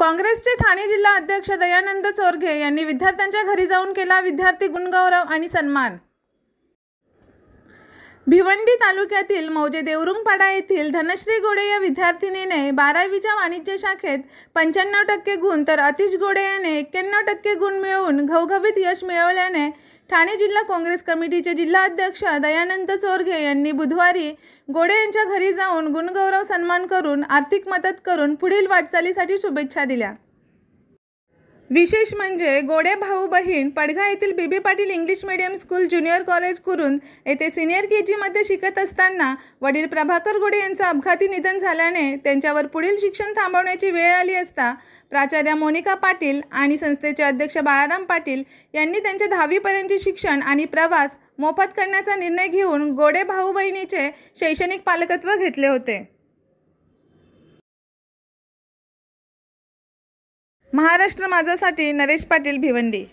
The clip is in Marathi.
काँग्रेसचे ठाणे जिल्हा अध्यक्ष दयानंद चोरघे यांनी विद्यार्थ्यांच्या घरी जाऊन केला विद्यार्थी गुणगौरव आणि सन्मान भिवंडी तालुक्यातील मौजे देवरुंगपाडा येथील धनश्री गोडे या विद्यार्थिनीने बारावीच्या वाणिज्य शाखेत पंच्याण्णव टक्के गुण तर अतिश गोडे याने एक्क्याण्णव टक्के गुण मिळवून घवघवीत यश मिळवल्याने ठाणे जिल्हा काँग्रेस कमिटीचे जिल्हा अध्यक्ष दयानंद चोरघे यांनी बुधवारी गोडे यांच्या घरी जाऊन गुणगौरव सन्मान करून आर्थिक मदत करून पुढील वाटचालीसाठी शुभेच्छा दिल्या विशेष म्हणजे गोडे भाऊ बहीण पडघा येथील B B Patil English medium school junior college Kurund येथे सिनियर के जीमध्ये शिकत असताना वडील प्रभाकर गोडे यांचं अपघाती निधन झाल्याने त्यांच्यावर पुढील शिक्षण थांबवण्याची वेळ आली असता प्राचार्य मोनिका पाटील आणि संस्थेचे अध्यक्ष बाळाराम पाटील यांनी त्यांचे दहावीपर्यंतचे शिक्षण आणि प्रवास मोफत करण्याचा निर्णय घेऊन गोडे भाऊ बहिणीचे शैक्षणिक पालकत्व घेतले होते महाराष्ट्र माझ्यासाठी नरेश पाटील भिवंडी